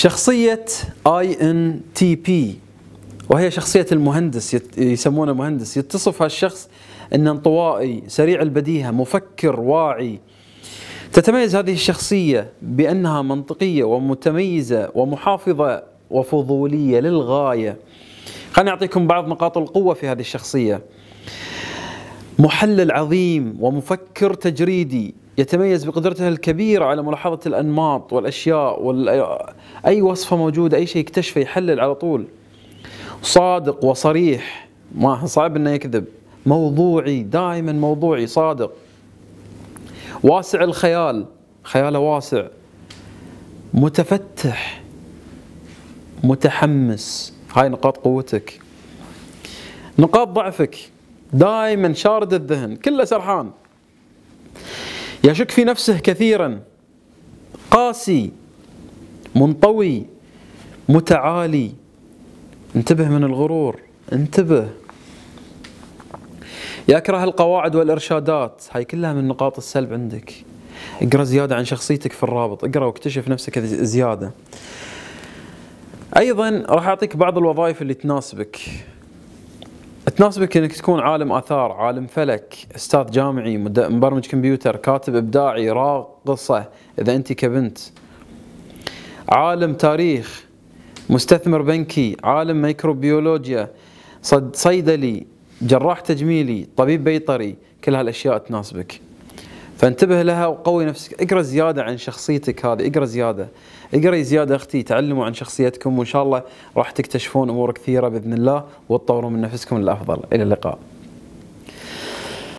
شخصية اي ان تي بي وهي شخصية المهندس يسمونه مهندس يتصف هالشخص انه انطوائي سريع البديهة مفكر واعي تتميز هذه الشخصية بأنها منطقية ومتميزة ومحافظة وفضولية للغاية خليني أعطيكم بعض نقاط القوة في هذه الشخصية محلل عظيم ومفكر تجريدي يتميز بقدرته الكبيرة على ملاحظة الأنماط والأشياء أي وصفة موجودة أي شيء يكتشفه يحلل على طول صادق وصريح ما صعب انه يكذب موضوعي دائما موضوعي صادق واسع الخيال خياله واسع متفتح متحمس هاي نقاط قوتك نقاط ضعفك دائما شارد الذهن كله سرحان يشك في نفسه كثيرا قاسي منطوي متعالي انتبه من الغرور انتبه يكره القواعد والارشادات هاي كلها من نقاط السلب عندك اقرا زياده عن شخصيتك في الرابط اقرا واكتشف نفسك زياده ايضا راح اعطيك بعض الوظائف اللي تناسبك تناسبك انك تكون عالم اثار، عالم فلك، استاذ جامعي، مبرمج كمبيوتر، كاتب ابداعي، راقصه اذا انت كبنت. عالم تاريخ، مستثمر بنكي، عالم ميكروبيولوجيا، صيدلي، جراح تجميلي، طبيب بيطري، كل هالاشياء تناسبك. فانتبه لها وقوي نفسك اقرا زياده عن شخصيتك هذه اقرا زياده اقري زياده اختي تعلموا عن شخصيتكم وان شاء الله راح تكتشفون امور كثيره باذن الله وتطوروا من نفسكم للافضل الى اللقاء